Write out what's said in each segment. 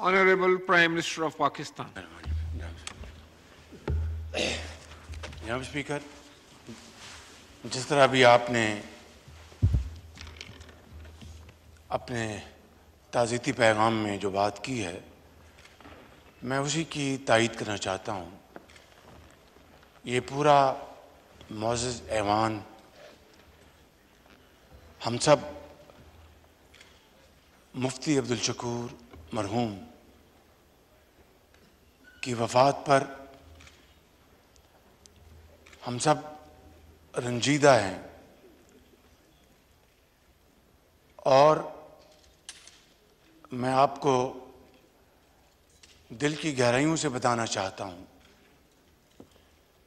Honorable Prime Minister of Pakistan. जनाब speaker जिस तरह अभी आपने अपने ताज़ीती पैगाम में जो बात की है मैं उसी की तइद करना चाहता हूँ ये पूरा मोज़ ऐवान हम सब मुफ्ती अब्दुल शकूर मरहूम की वफात पर हम सब रंजीदा हैं और मैं आपको दिल की गहराइयों से बताना चाहता हूँ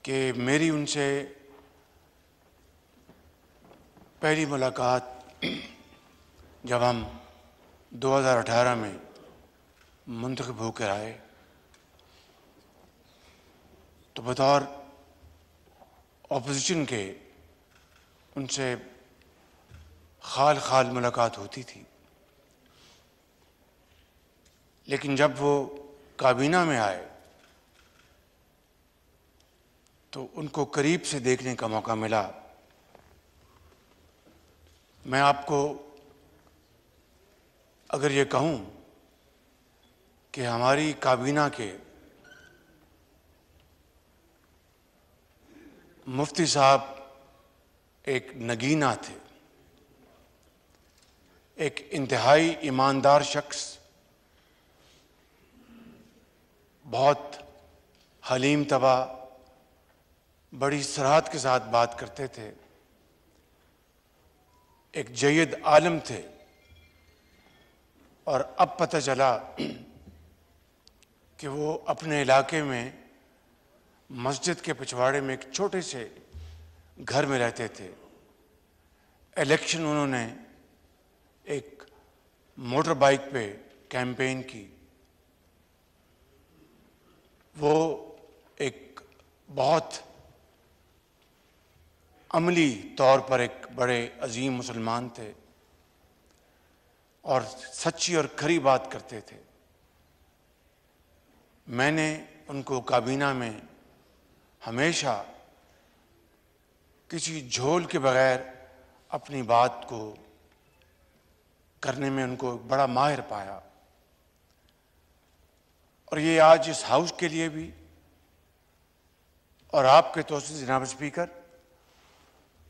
कि मेरी उनसे पहली मुलाकात जब हम 2018 में मंत्र होकर आए तो बतौर ऑपोजिशन के उनसे खाल खाल मुलाकात होती थी लेकिन जब वो काबीना में आए तो उनको करीब से देखने का मौका मिला मैं आपको अगर ये कहूँ कि हमारी काबीना के मुफ्ती साहब एक नगीना थे एक इंतहाई ईमानदार शख्स बहुत हलीम तबा बड़ी सराहत के साथ बात करते थे एक जैद आलम थे और अब पता चला कि वो अपने इलाके में मस्जिद के पिछवाड़े में एक छोटे से घर में रहते थे इलेक्शन उन्होंने एक मोटर बाइक पे कैंपेन की वो एक बहुत अमली तौर पर एक बड़े अजीम मुसलमान थे और सच्ची और खरी बात करते थे मैंने उनको काबीना में हमेशा किसी झोल के बगैर अपनी बात को करने में उनको बड़ा माहिर पाया और ये आज इस हाउस के लिए भी और आपके से जनाब स्पीकर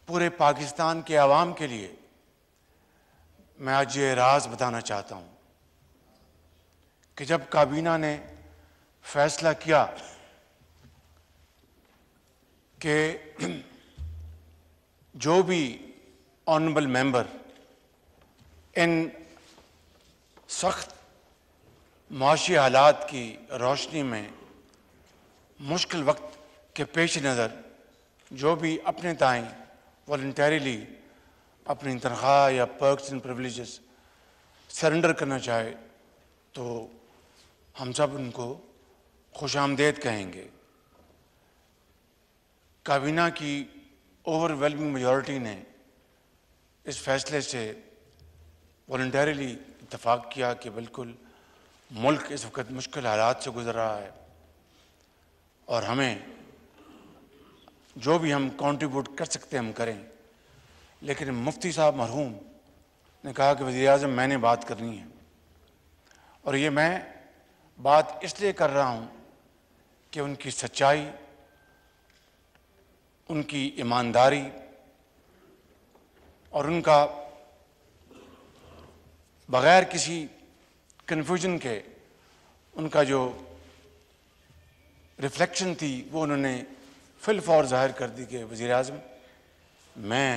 पूरे पाकिस्तान के आवाम के लिए मैं आज ये राज बताना चाहता हूँ कि जब काबीना ने फैसला किया कि जो भी ऑनरेबल मेंबर इन सख्त माशी हालात की रोशनी में मुश्किल वक्त के पेश नज़र जो भी अपने ताएँ वॉल्टरीली अपनी तनख्वाह या पर्कस एंड प्रिवलेज सरेंडर करना चाहे तो हम सब उनको खुश आमदेद कहेंगे काबीना की ओवरवेलमिंग मेजॉरिटी ने इस फैसले से वॉल्टरली इतफाक़ किया कि बिल्कुल मुल्क इस वक्त मुश्किल हालात से गुजर रहा है और हमें जो भी हम कंट्रीब्यूट कर सकते हैं हम करें लेकिन मुफ्ती साहब मरहूम ने कहा कि वजी अजम मैंने बात करनी है और ये मैं बात इसलिए कर रहा हूँ कि उनकी सच्चाई उनकी ईमानदारी और उनका बग़ैर किसी कन्फ्यूजन के उनका जो रिफ्लेक्शन थी वो उन्होंने फिल और ज़ाहिर कर दी कि वज़ी अजम मैं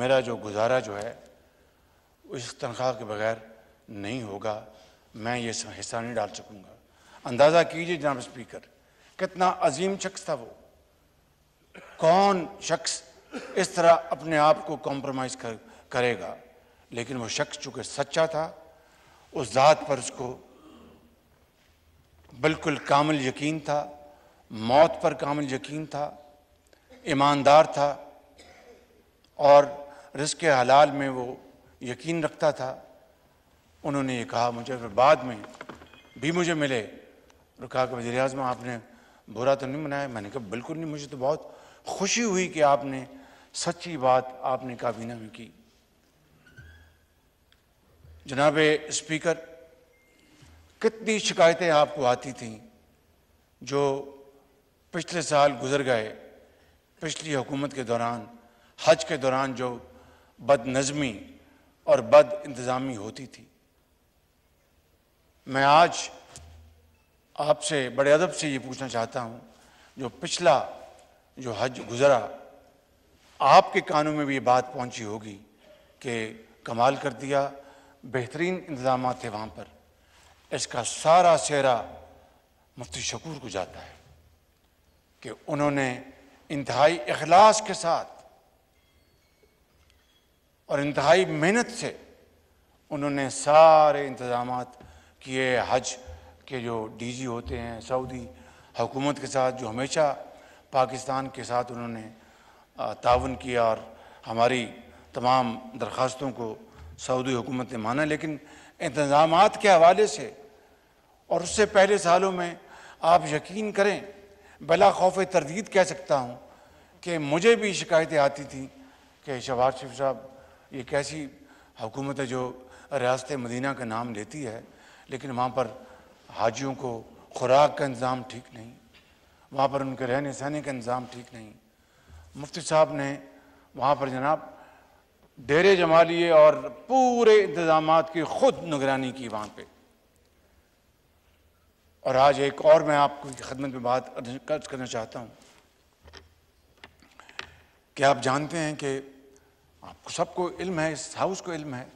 मेरा जो गुजारा जो है इस तनख्वाह के बगैर नहीं होगा मैं ये हिस्सा नहीं डाल सकूँगा अंदाज़ा कीजिए जनाब स्पीकर कितना अजीम शख्स था वो कौन शख्स इस तरह अपने आप को कॉम्प्रोमाइज़ कर, करेगा लेकिन वो शख्स चूँकि सच्चा था उस ज़ात पर उसको बिल्कुल कामिल यकीन था मौत पर कामिल यकीन था ईमानदार था और रिस्क हलाल में वो यकीन रखता था उन्होंने ये कहा मुझे फिर बाद में भी मुझे मिले रुका कि वजी अजम आपने बुरा तो नहीं मनाया मैंने कहा बिल्कुल नहीं मुझे तो बहुत खुशी हुई कि आपने सच्ची बात आपने काबीना में की जनाब स्पीकर कितनी शिकायतें आपको आती थीं जो पिछले साल गुजर गए पिछली हुकूमत के दौरान हज के दौरान जो बदनज़मी और बद इंतज़ामी होती थी मैं आज आपसे बड़े अदब से ये पूछना चाहता हूँ जो पिछला जो हज गुज़रा आपके कानों में भी ये बात पहुँची होगी कि कमाल कर दिया बेहतरीन इंतज़ाम थे वहाँ पर इसका सारा सेहरा मुफ्ती शकूर को जाता है कि उन्होंने इंतहाई अखलास के साथ और इंतहाई मेहनत से उन्होंने सारे इंतज़ाम किए हज के जो डीजी होते हैं सऊदी हुकूमत के साथ जो हमेशा पाकिस्तान के साथ उन्होंने ताउन किया और हमारी तमाम दरख्वास्तों को सऊदी हुकूमत ने माना लेकिन इंतज़ाम के हवाले से और उससे पहले सालों में आप यकीन करें बला खौफ तरदीद कह सकता हूँ कि मुझे भी शिकायतें आती थी कि शहबाज शरीफ साहब ये कैसी हुकूमत है जो रियासत मदीना का नाम लेती है लेकिन वहाँ पर हाजियों को खुराक का इंतज़ाम ठीक नहीं वहाँ पर उनके रहने सहने का इंतज़ाम ठीक नहीं मुफ्ती साहब ने वहाँ पर जनाब डेरे जमा लिए और पूरे इंतज़ाम की खुद निगरानी की वहाँ पर और आज एक और मैं आपको खदमत में बात कर्ज करना चाहता हूँ कि आप जानते हैं कि आपको सबको इल्म है इस हाउस को इल्म है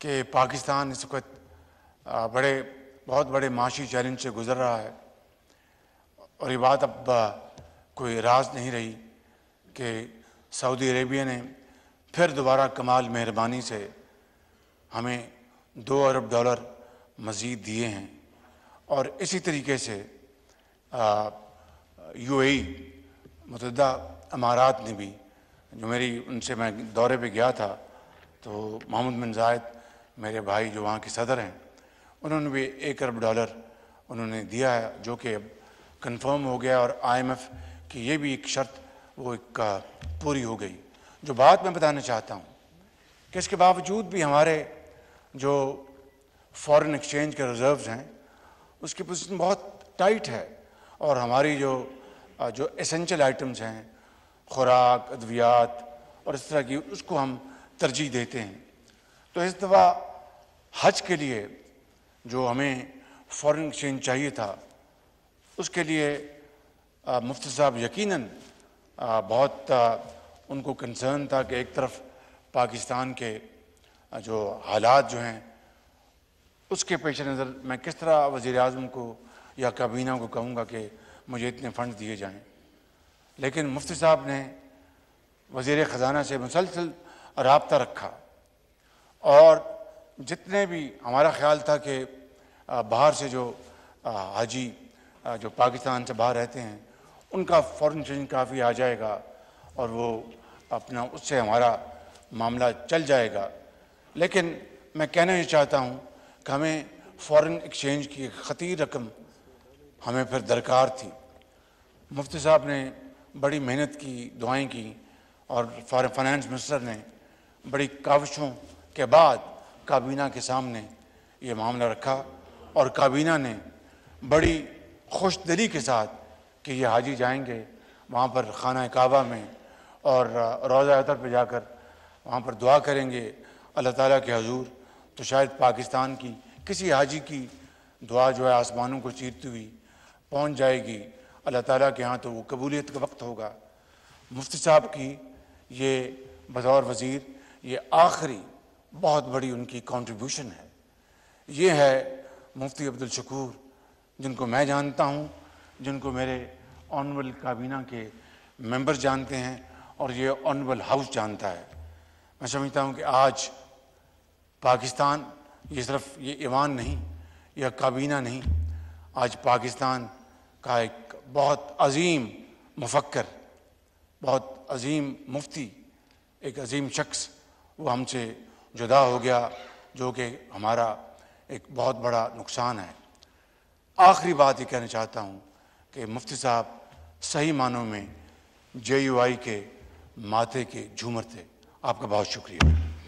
कि पाकिस्तान इस वक्त बड़े बहुत बड़े माशी चैलेंज से गुजर रहा है और ये बात अब कोई राज नहीं रही कि सऊदी अरेबिया ने फिर दोबारा कमाल मेहरबानी से हमें दो अरब डॉलर मज़ीद दिए हैं और इसी तरीके से यू ए मतदा अमारात ने भी जो मेरी उनसे मैं दौरे पे गया था तो मोहम्मद बिन जायद मेरे भाई जो वहाँ के सदर हैं उन्होंने भी एक अरब डॉलर उन्होंने दिया है जो कि अब कन्फर्म हो गया और आईएमएफ की ये भी एक शर्त वो एक पूरी हो गई जो बात मैं बताना चाहता हूँ कि इसके बावजूद भी हमारे जो फॉरेन एक्सचेंज के रिजर्व्स हैं उसकी पोजिशन बहुत टाइट है और हमारी जो जो एसेंशियल आइटम्स हैं खुराक अद्वियात और इस तरह की उसको हम तरजीह देते हैं तो इस दफ़ा हज के लिए जो हमें फॉरेन एक्सचेंज चाहिए था उसके लिए मुफ्ती साहब यकीनन आ, बहुत आ, उनको कंसर्न था कि एक तरफ पाकिस्तान के जो हालात जो हैं उसके पेश नज़र मैं किस तरह वज़ी अजम को या काबीना को कहूँगा कि मुझे इतने फ़ंड दिए जाएँ लेकिन मुफ्ती साहब ने वज़ी ख़जाना से मुसलसल रबता रखा और जितने भी हमारा ख्याल था कि बाहर से जो हाजी जो पाकिस्तान से बाहर रहते हैं उनका फॉरन एक्सचेंज काफ़ी आ जाएगा और वो अपना उससे हमारा मामला चल जाएगा लेकिन मैं कहना ये चाहता हूँ कि हमें फॉरेन एक्सचेंज की एक खती रकम हमें फिर दरकार थी मुफ्ती साहब ने बड़ी मेहनत की दुआएं की और फॉरन फाइनेंस मिनिस्टर ने बड़ी काविशों के बाद काबीना के सामने ये मामला रखा और काबीना ने बड़ी खुश दिली के साथ कि ये हाजी जाएंगे वहाँ पर खाना काबा में और रोज़ा अतर पर जाकर वहाँ पर दुआ करेंगे अल्लाह ताला के हजूर तो शायद पाकिस्तान की किसी हाजी की दुआ जो है आसमानों को चीरती हुई पहुँच जाएगी अल्लाह ताला के यहाँ तो वो कबूलियत का वक्त होगा मुफ्ती साहब की ये बतौर वज़ीर ये आखिरी बहुत बड़ी उनकी कॉन्ट्रीब्यूशन है ये है मुफ्ती अब्दुल शकूर जिनको मैं जानता हूँ जिनको मेरे ऑनबल काबीना के मेंबर जानते हैं और ये ऑनबल हाउस जानता है मैं समझता हूँ कि आज पाकिस्तान ये सिर्फ ये ईवान नहीं यह काबीना नहीं आज पाकिस्तान का एक बहुत अजीम मुफक्र बहुत अजीम मुफ्ती एक अजीम शख्स वो हमसे जुदा हो गया जो कि हमारा एक बहुत बड़ा नुकसान है आखिरी बात ये कहना चाहता हूँ कि मुफ्ती साहब सही मानों में जे के माथे के झूमर थे आपका बहुत शुक्रिया